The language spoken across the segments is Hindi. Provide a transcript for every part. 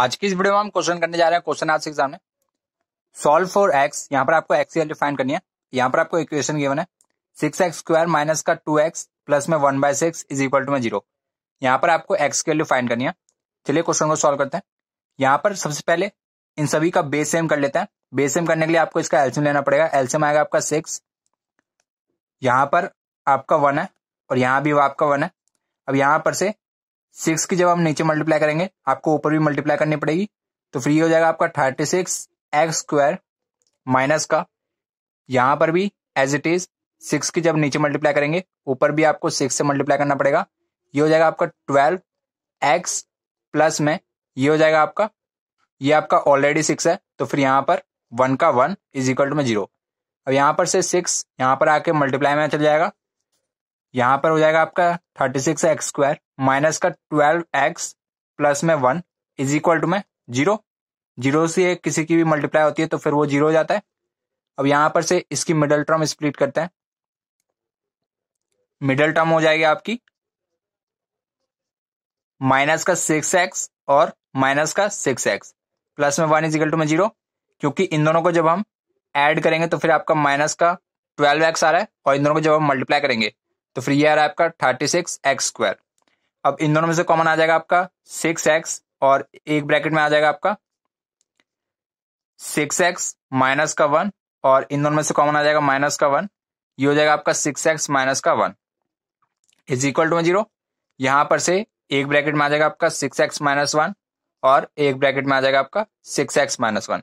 आज की इस वीडियो में हम क्वेश्चन करने जा रहे हैं क्वेश्चन आज एग्जाम में सॉल्व फॉर एक्स यहाँ पर आपको एक्स की वैल्यू फाइंड करनी है यहाँ पर आपको इक्वेशन गिवन है सिक्स एक्स स्क्वायर माइनस का टू एक्स प्लस में one by six is equal to में जीरो यहाँ पर आपको एक्स की वैल्यू फाइंड करनी है चलिए क्वेश्चन को सॉल्व करते हैं यहाँ पर सबसे पहले इन सभी का बेस सेम कर लेते हैं बेस सेम करने के लिए आपको इसका एल्सियम लेना पड़ेगा एल्सियम आएगा आपका सिक्स यहाँ पर आपका वन है और यहाँ भी आपका वन है अब यहाँ पर से सिक्स की जब हम नीचे मल्टीप्लाई करेंगे आपको ऊपर भी मल्टीप्लाई करनी पड़ेगी तो फ्री हो जाएगा आपका thirty six X square minus का यहां पर भी एज इट इज सिक्स की जब नीचे मल्टीप्लाई करेंगे ऊपर भी आपको सिक्स से मल्टीप्लाई करना पड़ेगा ये हो जाएगा आपका ट्वेल्व एक्स प्लस में ये हो जाएगा आपका ये आपका ऑलरेडी सिक्स है तो फिर यहां पर वन का वन इज इक्वल टू में जीरो अब यहां पर से सिक्स यहां पर आके मल्टीप्लाई में चल जाएगा यहां पर हो जाएगा आपका thirty six X square minus का ट्वेल्व एक्स प्लस में वन इज इक्वल टू में जीरो जीरो से किसी की भी मल्टीप्लाई होती है तो फिर वो जीरो हो जाता है अब यहां पर से इसकी मिडल टर्म स्प्लिट करते हैं मिडल टर्म हो जाएगी आपकी माइनस का सिक्स एक्स और माइनस का सिक्स एक्स प्लस में वन इजिकल टू में जीरो क्योंकि इन दोनों को जब हम ऐड करेंगे तो फिर आपका माइनस का ट्वेल्व एक्स आ रहा है और इन दोनों को जब हम मल्टीप्लाई करेंगे तो फिर ये आ रहा है आपका थर्टी सिक्स एक्स स्क्वायर अब इन दोनों में से कॉमन आ जाएगा आपका सिक्स एक्स और एक ब्रैकेट में आ जाएगा आपका सिक्स एक्स माइनस का वन और इन दोनों में से कॉमन आ जाएगा माइनस का वन ये हो जाएगा आपका सिक्स एक्स माइनस का one is equal to zero यहां पर से एक ब्रैकेट में आ जाएगा आपका सिक्स एक्स माइनस वन और एक ब्रैकेट में आ जाएगा आपका सिक्स एक्स माइनस वन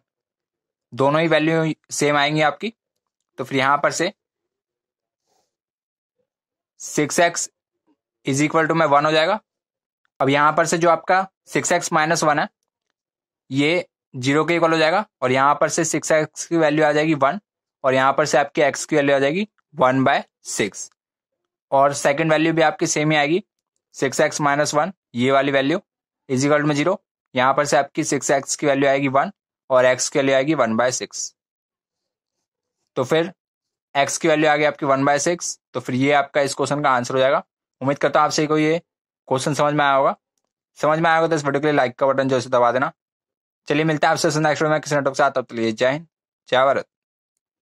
दोनों ही वैल्यू सेम आएंगी आपकी तो फिर यहां पर से six X is equal to में वन हो जाएगा अब यहां पर से जो आपका सिक्स एक्स माइनस वन है ये जीरो के इक्वल हो जाएगा और यहां पर से सिक्स एक्स की वैल्यू आ जाएगी वन और यहां पर से आपकी एक्स की वैल्यू आ जाएगी वन बाय सिक्स और सेकेंड वैल्यू भी आपकी सेम ही आएगी सिक्स एक्स माइनस वन ये वाली वैल्यू इज इक्वल टू में जीरो यहां पर से आपकी सिक्स एक्स की वैल्यू आएगी वन और एक्स की वैल्यू आएगी वन बाय सिक्स तो फिर एक्स की वैल्यू आ गई आपकी वन बाय सिक्स तो फिर ये आपका इस क्वेश्चन का आंसर हो जाएगा उम्मीद करता हूँ आपसे को ये क्वेश्चन समझ में आया होगा समझ में आया होगा तो इस वीडियो के लिए लाइक का बटन जो है दबा देना चलिए मिलते हैं आपसे नेक्स्ट वीडियो में किसी नेटवर्क से आता तो लिए जय हिंद जय भारत